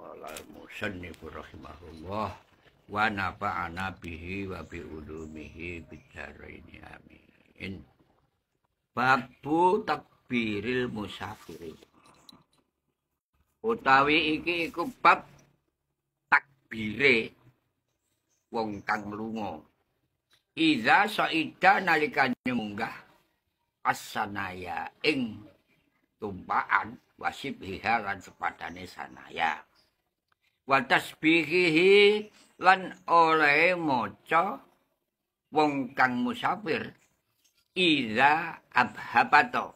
Qala al-musannif rahimahullah wa nafa'ana bihi wa bi ulumihi bidaraini amin. Babu takbiril musafir. Utawi iki iku bab takbire wong kang lunga. Iza saida nalika munggah asanaya ing tumpaan wasib hihalan sepadane sanaya wa tasbihihi lan oleh maca wong kang musafir iza abhabato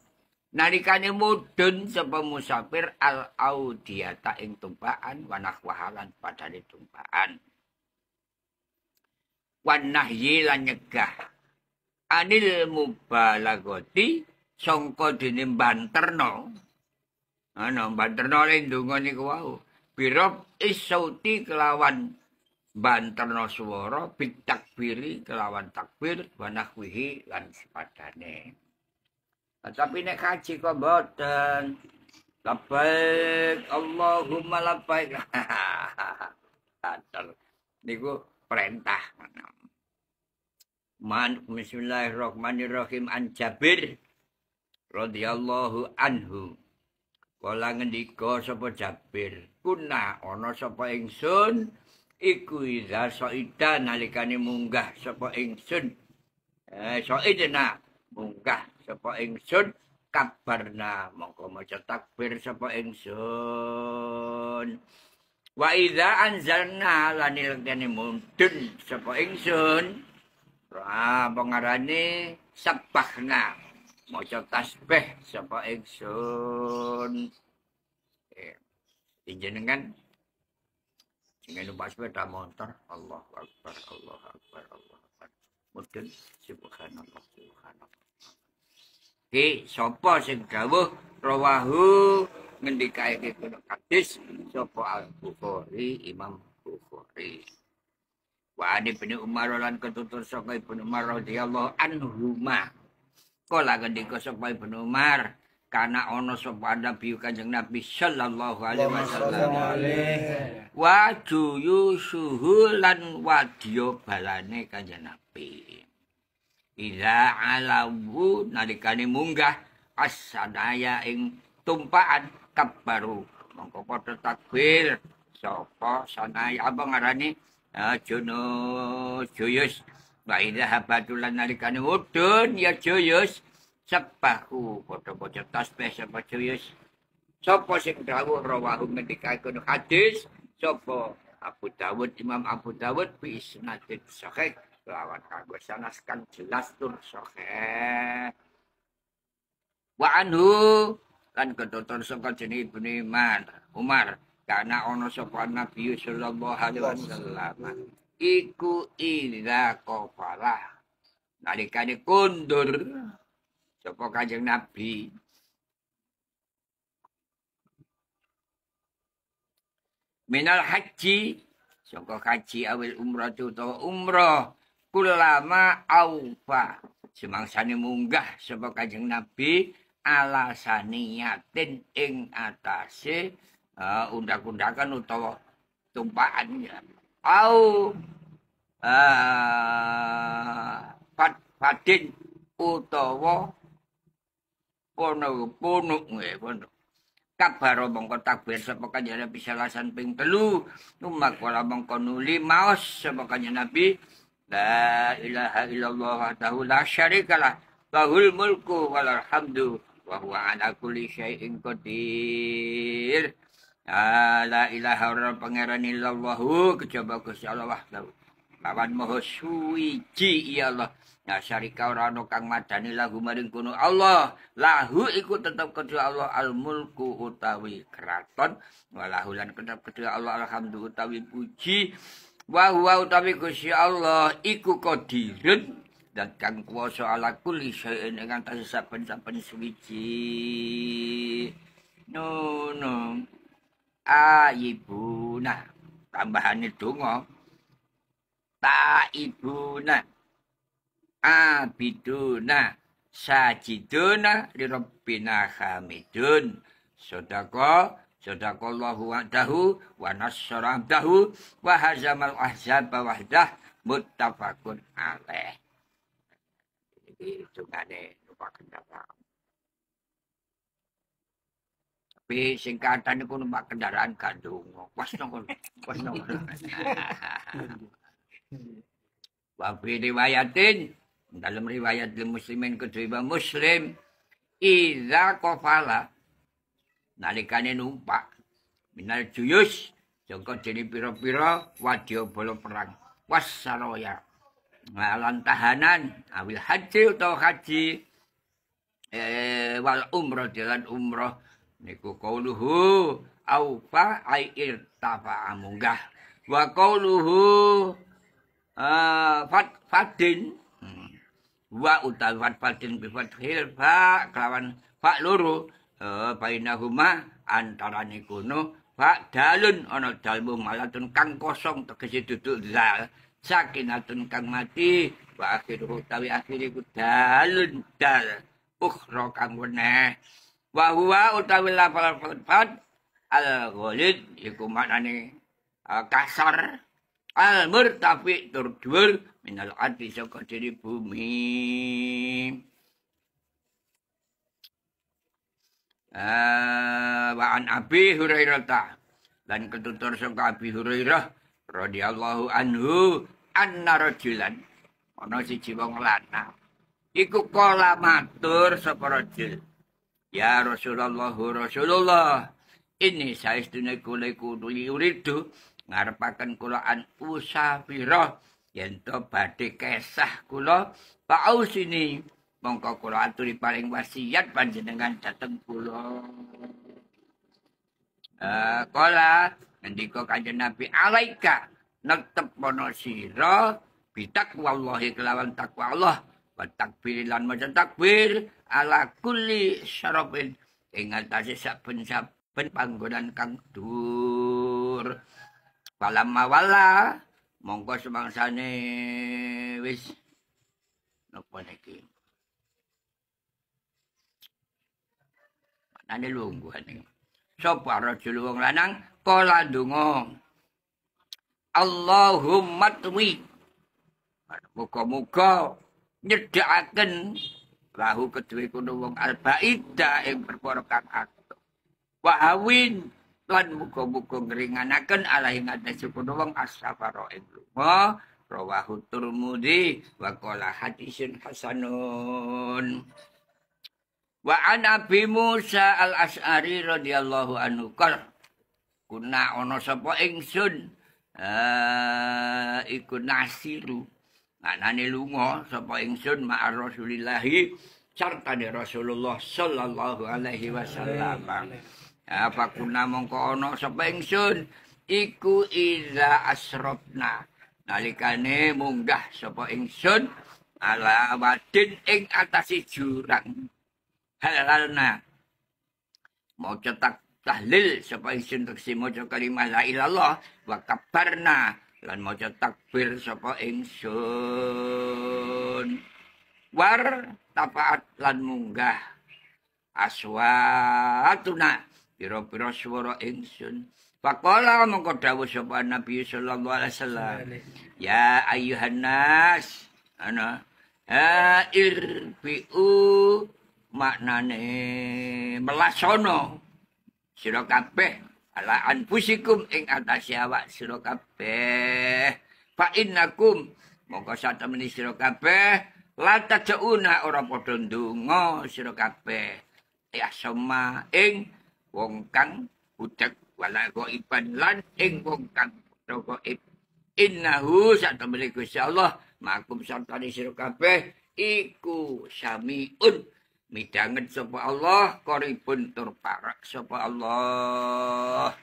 nalikane mudun sapa musafir al audiyata ing tumpakan wanah wahalan padane tumpaan Wanah lan nyegah anil mubalagoti songko dene banterno ana banterno le ndonga wau birob isauti kelawan banterno swara bitakbiri kelawan takbir wanahwihi lan sepadane nah, tapi nek kaji kok boten labbaik Allahumma labbaik niku perintah Man Bismillahirrahmanirrahim an Jabir radhiyallahu anhu Kala ngendika sapa Jabir, "Kuna ana sapa ingsun iku iza saida nalikane munggah sapa ingsun." Eh, saida munggah sapa ingsun kabarna mongko maca takbir sapa ingsun. Wa iza anzalna lanil kene mundun sapa ingsun. Ah, pengarane sepahna maca tasbih sapa ingsun eh ya, jenengan jangan lupa sepeda motor Allah Akbar Allah Akbar Allah Akbar mudun subhanallah subhanallah Ki sapa sing dawuh rawahu ngendikae kono hadis sapa Al Bukhari Imam Bukhari Wa Ibnu Umar lan ketutur saka Ibnu Umar radhiyallahu anhu kala ngendika sapa Ibnu Umar karena ono sapa nabi kanjeng nabi sallallahu alaihi wasallam waju yusuhu lan wadya balane kanjeng nabi Iza alawu nalikane munggah asadaya ing tumpaan kabaru mongko padha takbir sapa sanaya apa ngarani uh, Juno Juyus Baiklah batulan habatu lan nalikane udun ya joyos sepahu padha-padha uh, tasbih sapa joyos. Sopo sing dawuh rawahu ngendikaken hadis Sopo Abu Dawud Imam Abu Dawud bi isnadin sahih lawan kanggo sanas kan jelas tur sahih. Wa anhu lan kedotor saka jenenge Ibnu Umar. Umar karena ono sapa Nabi sallallahu alaihi wasallam iku ila kofala Nalikane kundur. Sopo kajeng Nabi. Minal haji. Soko haji awil umrah utawa umrah. Kulama aufa. Semangsane munggah sopo kanjeng Nabi. Alasani yatin ing atase uh, undak-undakan utawa tumpaan au fat eh, fatin utawa pono pono nggih pono kabar mongko takbir sapa kanjeng Nabi salasan ping telu numak wala mongko nuli maos sapa kanjeng Nabi la ilaha illallah wahdahu la syarikalah lahul mulku wal hamdu wa huwa ala kulli syai'in qadir la ilaha ora pangeran illallahu kejaba Gusti Allah wahdahu lawan maha suwiji ya Allah Ya syarika ora ana kang madani lahu maring Allah. Lahu iku tetep kedhe Allah al-mulku utawi kraton walahu lan tetep kedhe Allah alhamdu utawi puji wa huwa utawi Gusti Allah iku qadirun dan kang kuwasa ala kulli syai'in ingkang tasih saben-saben No no aibuna ah, tambahannya donga taibuna abiduna ah, sajiduna lirabbina hamidun sodako Sadakallahu wa'dahu wa nassara abdahu wa hazamal ahzaba wahdah muttafaqun alaih. Ini lupa kenapa. bis sing kadang niku numpak kendaraan gandung pas nang pas nang wa riwayatin dalam riwayat di muslimin kedua muslim iza kofala nalikane numpak minal juyus jangka jeni piro-piro wadio bolo perang wassaroya ngalan tahanan awil haji atau haji eh, wal umroh jalan umroh niku kauluhu aufa ai irtafa munggah wa kauluhu uh, eh, fat fatin hmm. wa utawi fat fatin bi fathil fa kelawan fa loro uh, eh, bainahuma antara niku no fa dalun ana dalmu malatun kang kosong tegese duduk zal sakinatun kang mati wa akhiru utawi akhiriku dalun dal ukhra kang weneh wa huwa utawi lafal fat al ghalid iku maknane eh, kasar al murtafi tur dhuwur minal ardi saka diri bumi eh, wa an abi hurairah ta dan ketutur saka abi hurairah radhiyallahu anhu anna rajulan ana siji wong lanang iku kala matur sapa Ya Rasulullah, oh Rasulullah. Ini saya sedunia kule kudu yuridu. Ngarepakan kula an usafirah. Yento badai kesah kula. Paus ini. Mongko kula aturi paling wasiat panjenengan dateng kula. Uh, nanti kau kanjeng Nabi alaika netep pono sira bitak Allahi kelawan takwa Allah wa takbir lan takbir ala kulli syarofin ing atase saben-saben panggonan kang dhuwur palama wala monggo semangsane wis napa niki Nani lungguhan ini. Sopo arajul wong lanang, kola dungong. Allahumma tuwi. Muka-muka nyedakan lahu kedue kono wong albaida ing perkara kang atuh wahawin lan muga-muga ngringanaken ala ing atase kono wong asafara ing lunga rawahu turmudi wa qala hadisun hasanun wa an abi Musa al-Asy'ari radhiyallahu anhu qala kuna ono sapa ingsun eh iku nasiru Manane lunga sapa ingsun ma'a Rasulillahi sarta ne Rasulullah sallallahu alaihi wasallam. Apa ya, kuna mongko ana sapa ingsun iku iza asrobna. Nalikane munggah sapa ingsun ala wadin ing atasi jurang. Halalna. Mau cetak tahlil sapa ingsun tekesi maca kalimat la ilallah wa kabarna lan maca takbir sapa ingsun war tapaat lan munggah aswatuna pira-pira swara ingsun faqala mongko dawuh sapa nabi sallallahu alaihi wasallam ya ayuhan nas ana ha irbiu maknane melasono sira kabeh ala pusikum ing atase awak sira kabeh fa innakum monggo satemeni sira kabeh la tajuna ora padha ndonga sira kabeh ya sama ing wong kang budak wala ghaiban lan ing wong kang padha ghaib innahu satemeni Gusti Allah makum sartani sira kabeh iku samiun Midanget sapa Allah koripun tur parak sapa Allah.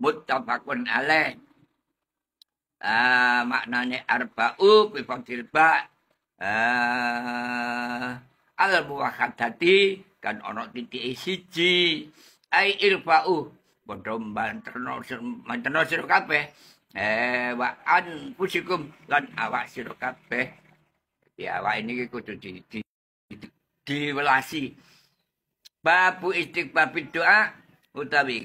Muttafaqun alaih. Ah, maknane arba'u bi fadil ba. Ah, al muwakkadati kan ana titik siji. Ai irfa'u padha manterno manterno sira kabeh. Eh wa an pusikum lan awak sira kabeh. Ya awak ini kudu di diwelasi babu istiqbabi doa utawi